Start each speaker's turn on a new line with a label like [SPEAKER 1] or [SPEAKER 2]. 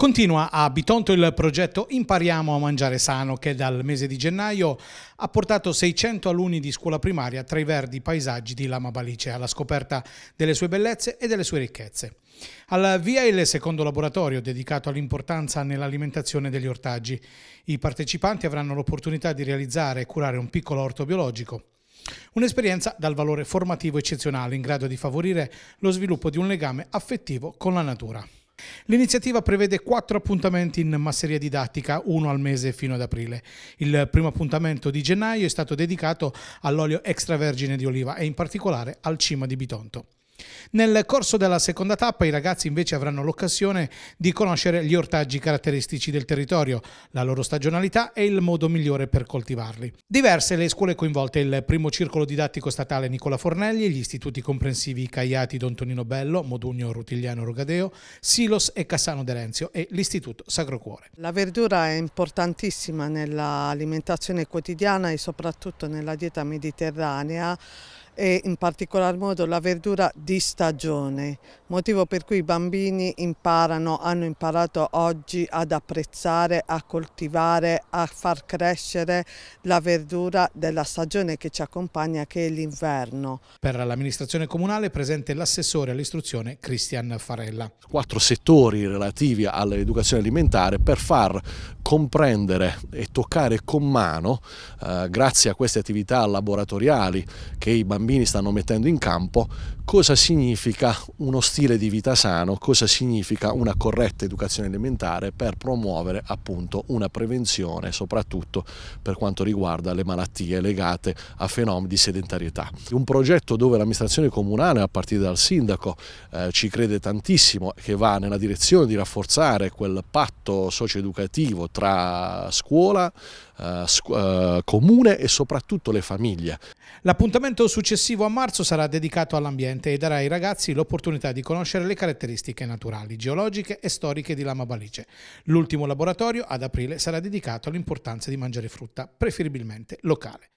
[SPEAKER 1] Continua a Bitonto il progetto Impariamo a mangiare sano che dal mese di gennaio ha portato 600 alunni di scuola primaria tra i verdi paesaggi di Lama Balice alla scoperta delle sue bellezze e delle sue ricchezze. Al via il secondo laboratorio dedicato all'importanza nell'alimentazione degli ortaggi. I partecipanti avranno l'opportunità di realizzare e curare un piccolo orto biologico. Un'esperienza dal valore formativo eccezionale in grado di favorire lo sviluppo di un legame affettivo con la natura. L'iniziativa prevede quattro appuntamenti in masseria didattica, uno al mese fino ad aprile. Il primo appuntamento di gennaio è stato dedicato all'olio extravergine di oliva e in particolare al cima di Bitonto. Nel corso della seconda tappa i ragazzi invece avranno l'occasione di conoscere gli ortaggi caratteristici del territorio, la loro stagionalità e il modo migliore per coltivarli. Diverse le scuole coinvolte, il primo circolo didattico statale Nicola Fornelli, gli istituti comprensivi Caiati Don Tonino Bello, Modugno Rutigliano Rogadeo, Silos e Cassano Derenzio e l'Istituto Sacro Cuore.
[SPEAKER 2] La verdura è importantissima nell'alimentazione quotidiana e soprattutto nella dieta mediterranea e in particolar modo la verdura di stagione, motivo per cui i bambini imparano, hanno imparato oggi ad apprezzare, a coltivare, a far crescere la verdura della stagione che ci accompagna che è l'inverno.
[SPEAKER 1] Per l'amministrazione comunale è presente l'assessore all'istruzione Cristian Farella.
[SPEAKER 3] Quattro settori relativi all'educazione alimentare per far comprendere e toccare con mano, eh, grazie a queste attività laboratoriali che i bambini stanno mettendo in campo, cosa significa uno stile di vita sano, cosa significa una corretta educazione alimentare per promuovere appunto una prevenzione, soprattutto per quanto riguarda le malattie legate a fenomeni di sedentarietà. Un progetto dove l'amministrazione comunale, a partire dal sindaco, eh, ci crede tantissimo, che va nella direzione di rafforzare quel patto socio-educativo tra scuola, eh, scu eh, comune e soprattutto le famiglie. L'appuntamento successivo a marzo sarà dedicato
[SPEAKER 1] all'ambiente e darà ai ragazzi l'opportunità di conoscere le caratteristiche naturali, geologiche e storiche di Lama Balice. L'ultimo laboratorio ad aprile sarà dedicato all'importanza di mangiare frutta,
[SPEAKER 3] preferibilmente locale.